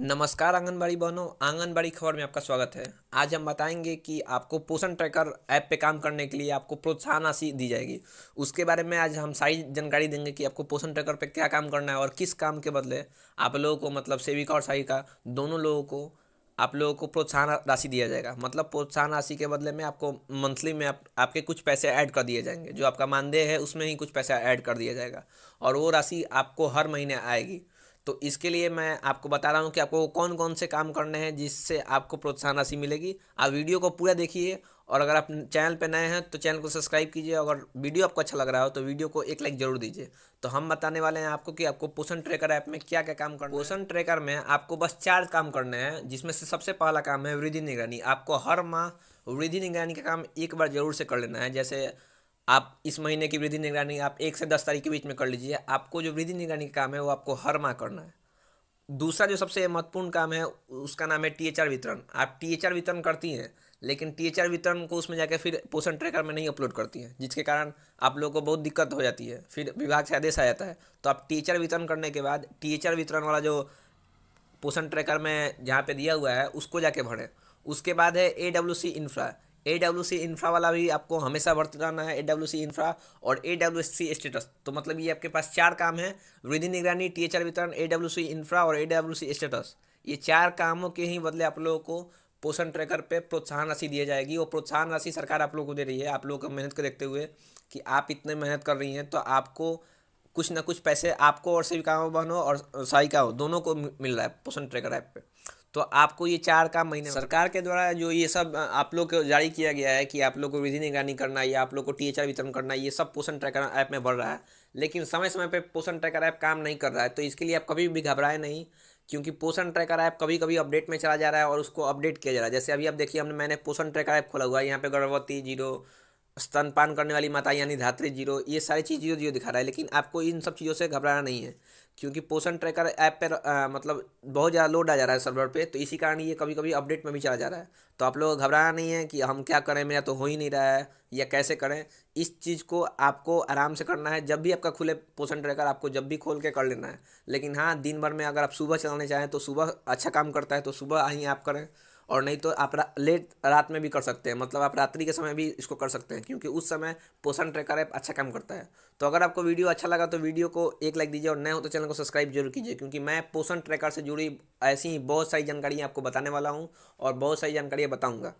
नमस्कार आंगनबाड़ी बहनों आंगनबाड़ी खबर में आपका स्वागत है आज हम बताएंगे कि आपको पोषण ट्रैकर ऐप पे काम करने के लिए आपको प्रोत्साहन राशि दी जाएगी उसके बारे में आज हम सारी जानकारी देंगे कि आपको पोषण ट्रैकर पे क्या काम करना है और किस काम के बदले आप लोगों को मतलब सेविका और सहायिका दोनों लोगों को आप लोगों को प्रोत्साहन राशि दिया जाएगा मतलब प्रोत्साहन राशि के बदले में आपको मंथली में आप, आपके कुछ पैसे ऐड कर दिए जाएंगे जो आपका मानदेय है उसमें ही कुछ पैसा ऐड कर दिया जाएगा और वो राशि आपको हर महीने आएगी तो इसके लिए मैं आपको बता रहा हूँ कि आपको कौन कौन से काम करने हैं जिससे आपको प्रोत्साहन राशि मिलेगी आप वीडियो को पूरा देखिए और अगर आप चैनल पर नए हैं तो चैनल को सब्सक्राइब कीजिए अगर वीडियो आपको अच्छा लग रहा हो तो वीडियो को एक लाइक जरूर दीजिए तो हम बताने वाले हैं आपको कि आपको पोषण ट्रैकर ऐप में क्या क्या काम करना पोषण ट्रैकर में आपको बस चार काम करने हैं जिसमें से सबसे पहला काम है वृद्धि निगरानी आपको हर माह वृद्धि निगरानी का काम एक बार जरूर से कर लेना है जैसे आप इस महीने की वृद्धि निगरानी आप एक से दस तारीख के बीच में कर लीजिए आपको जो वृद्धि निगरानी का काम है वो आपको हर माह करना है दूसरा जो सबसे महत्वपूर्ण काम है उसका नाम है टी एच आर वितरण आप टी एच आर वितरण करती हैं लेकिन टी एच आर वितरण को उसमें जाकर फिर पोषण ट्रैकर में नहीं अपलोड करती हैं जिसके कारण आप लोगों को बहुत दिक्कत हो जाती है फिर विभाग से आदेश आ जाता है तो आप टी एच आर वितरण करने के बाद टी एच आर वितरण वाला जो पोषण ट्रैकर में जहाँ पे दिया हुआ है उसको जाके भरें उसके बाद है A W C infra A W C infra वाला भी आपको हमेशा भरते रहना है ए डब्ल्यू सी इंफ्रा और ए डब्ल्यू सी स्टेटस तो मतलब ये आपके पास चार काम है वृद्धि निगरानी टी एच आर वितरण ए डब्ल्यू सी इन्फ्रा और ए डब्ल्यू सी स्टेटस ये चार कामों के ही बदले आप लोगों को पोषण ट्रैकर पे प्रोत्साहन राशि दी जाएगी वो प्रोत्साहन राशि सरकार आप लोगों को दे रही है आप लोगों का मेहनत को देखते हुए कि आप इतने मेहनत कर रही हैं तो आपको कुछ ना कुछ पैसे आपको और सेविकाओं बहनों और सहायिकाओं दोनों को मिल रहा है पोषण ट्रैकर ऐप पे तो आपको ये चार काम महीने सरकार के द्वारा जो ये सब आप लोग को जारी किया गया है कि आप लोग को विधि निगरानी करना या आप लोग को टी वितरण करना ये सब पोषण ट्रैकर ऐप में बढ़ रहा है लेकिन समय समय पर पोषण ट्रैकर ऐप काम नहीं कर रहा है तो इसके लिए आप कभी भी घबराए नहीं क्योंकि पोषण ट्रैकर ऐप कभी कभी अपडेट में चला जा रहा है और उसको अपडेट किया जा रहा है जैसे अभी आप देखिए हमने मैंने पोषण ट्रैकर ऐप खोला हुआ है यहाँ पे गर्भवती जीरो स्तनपान करने वाली माता यानी धात्री जीरो ये सारी चीज़ जीरो जीरो दिखा रहा है लेकिन आपको इन सब चीज़ों से घबराना नहीं है क्योंकि पोषण ट्रैकर ऐप पर आ, मतलब बहुत ज़्यादा लोड आ जा रहा है सर्वर पे तो इसी कारण ये कभी कभी अपडेट में भी चला जा रहा है तो आप लोग घबराना नहीं है कि हम क्या करें मेरा तो हो ही नहीं रहा है या कैसे करें इस चीज़ को आपको आराम से करना है जब भी आपका खुले पोषण ट्रैकर आपको जब भी खोल के कर लेना है लेकिन हाँ दिन भर में अगर आप सुबह चलाने चाहें तो सुबह अच्छा काम करता है तो सुबह ही आप करें और नहीं तो आप रा, लेट रात में भी कर सकते हैं मतलब आप रात्रि के समय भी इसको कर सकते हैं क्योंकि उस समय पोषण ट्रैकर ऐप अच्छा काम करता है तो अगर आपको वीडियो अच्छा लगा तो वीडियो को एक लाइक दीजिए और नए हो तो चैनल को सब्सक्राइब जरूर कीजिए क्योंकि मैं पोषण ट्रैकर से जुड़ी ऐसी ही बहुत सारी जानकारियाँ आपको बताने वाला हूँ और बहुत सारी जानकारियाँ बताऊँगा